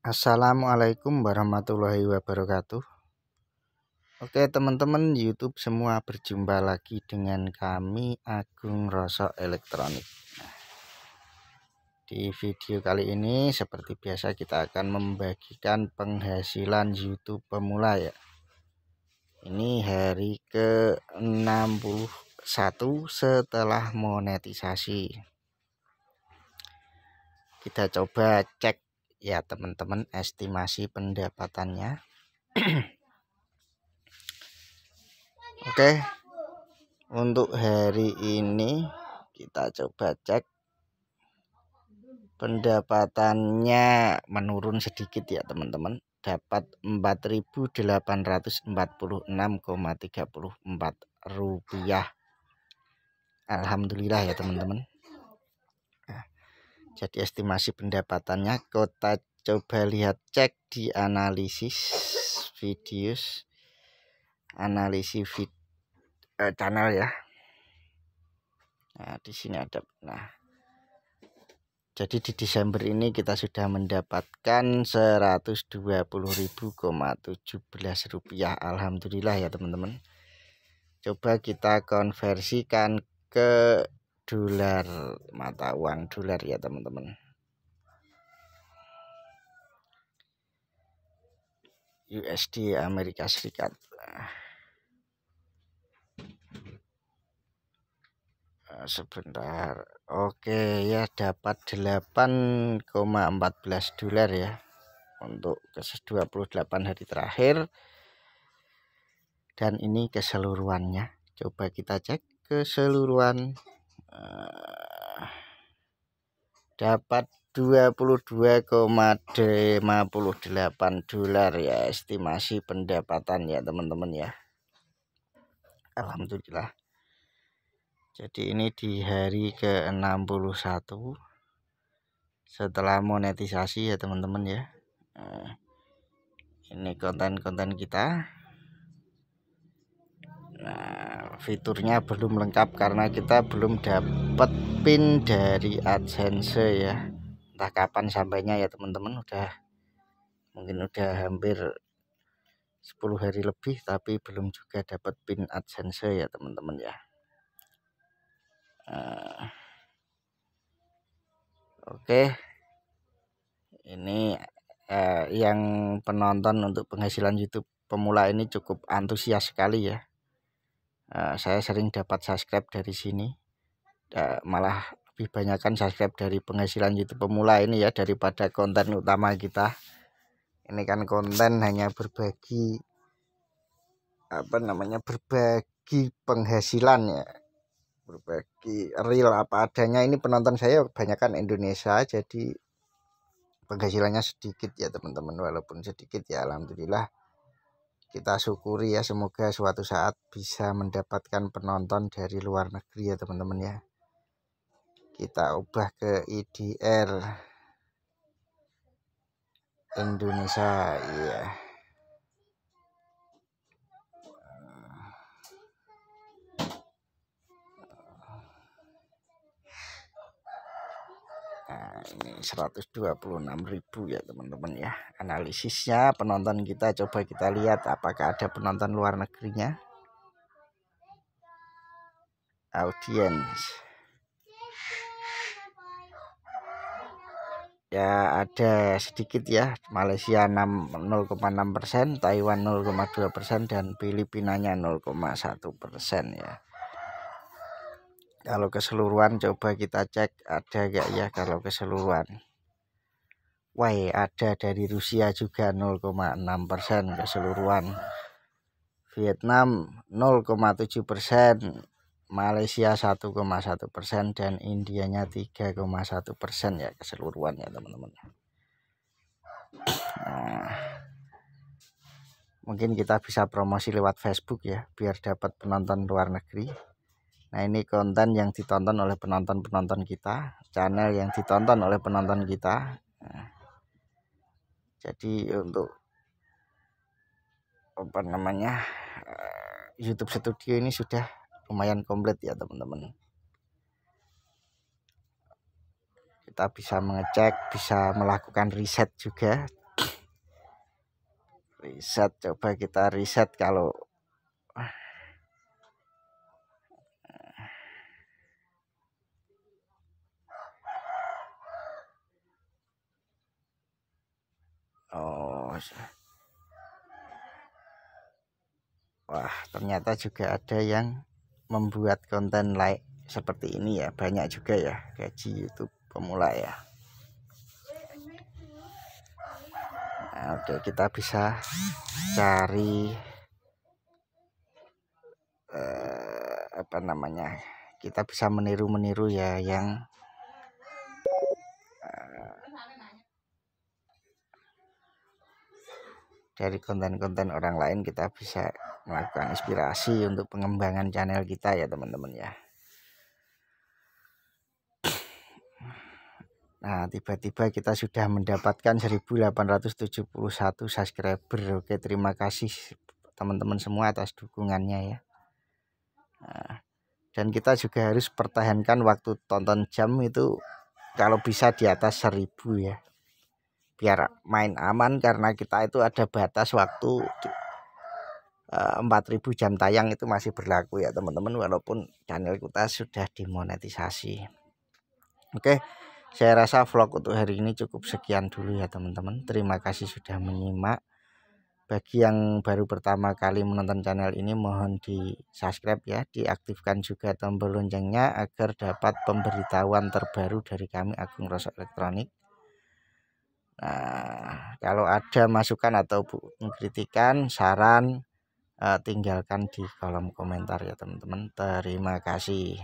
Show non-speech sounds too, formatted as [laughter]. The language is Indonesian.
Assalamualaikum warahmatullahi wabarakatuh Oke teman-teman YouTube semua berjumpa lagi dengan kami Agung Rosok Elektronik Di video kali ini seperti biasa kita akan membagikan penghasilan YouTube pemula ya Ini hari ke 61 setelah monetisasi Kita coba cek ya teman-teman estimasi pendapatannya [clears throat] oke okay. untuk hari ini kita coba cek pendapatannya menurun sedikit ya teman-teman dapat 4846,34 rupiah Alhamdulillah ya teman-teman jadi estimasi pendapatannya kota coba lihat cek di analisis videos analisis vid eh, channel ya. Nah, di sini ada nah. Jadi di Desember ini kita sudah mendapatkan belas rupiah Alhamdulillah ya teman-teman. Coba kita konversikan ke dolar mata uang dolar ya teman-teman USD Amerika Serikat eh, sebentar Oke ya dapat 8,14 dolar ya untuk ke 28 hari terakhir dan ini keseluruhannya coba kita cek keseluruhan Eh, dapat 22,58 dolar ya estimasi pendapatan ya teman-teman ya Alhamdulillah jadi ini di hari ke 61 setelah monetisasi ya teman-teman ya eh, ini konten-konten kita Nah, fiturnya belum lengkap karena kita belum dapat pin dari adsense ya entah kapan sampainya ya teman-teman udah mungkin udah hampir 10 hari lebih tapi belum juga dapat pin adsense ya teman-teman ya uh, oke okay. ini uh, yang penonton untuk penghasilan YouTube pemula ini cukup antusias sekali ya Eh, saya sering dapat subscribe dari sini uh, malah lebih banyakkan subscribe dari penghasilan YouTube pemula ini ya daripada konten utama kita ini kan konten hanya berbagi apa namanya berbagi penghasilan ya berbagi real apa adanya ini penonton saya banyakkan Indonesia jadi penghasilannya sedikit ya teman-teman walaupun sedikit ya alhamdulillah kita syukuri ya semoga suatu saat bisa mendapatkan penonton dari luar negeri ya teman-teman ya kita ubah ke IDR Indonesia iya yeah. Nah, ini 126.000 ya teman-teman ya. Analisisnya penonton kita coba kita lihat apakah ada penonton luar negerinya. Audience. Ya ada sedikit ya. Malaysia 0,6 Taiwan 0,2 persen dan Filipinanya 0,1 ya kalau keseluruhan coba kita cek ada gak ya kalau keseluruhan Wah ada dari Rusia juga 0,6 persen keseluruhan Vietnam 0,7 persen Malaysia 1,1 persen dan Indianya 3,1 persen ya keseluruhan ya teman-teman nah, mungkin kita bisa promosi lewat Facebook ya biar dapat penonton luar negeri Nah ini konten yang ditonton oleh penonton-penonton kita, channel yang ditonton oleh penonton kita. Nah, jadi untuk apa namanya eh, YouTube Studio ini sudah lumayan komplit ya teman-teman. Kita bisa mengecek, bisa melakukan riset juga. Riset coba kita riset kalau Wah ternyata juga ada yang membuat konten like seperti ini ya banyak juga ya gaji YouTube pemula ya nah, oke kita bisa cari eh, apa namanya kita bisa meniru-meniru ya yang eh, dari konten-konten orang lain kita bisa melakukan inspirasi untuk pengembangan channel kita ya teman-teman ya Nah tiba-tiba kita sudah mendapatkan 1871 subscriber Oke terima kasih teman-teman semua atas dukungannya ya nah, Dan kita juga harus pertahankan waktu tonton jam itu kalau bisa di atas 1000 ya biar main aman karena kita itu ada batas waktu 4000 eh, jam tayang itu masih berlaku ya teman-teman walaupun channel kita sudah dimonetisasi oke saya rasa vlog untuk hari ini cukup sekian dulu ya teman-teman terima kasih sudah menyimak bagi yang baru pertama kali menonton channel ini mohon di subscribe ya diaktifkan juga tombol loncengnya agar dapat pemberitahuan terbaru dari kami Agung Rosok Elektronik Nah, kalau ada masukan atau kritikan, saran, Eh, tinggalkan di kolom komentar ya teman-teman terima kasih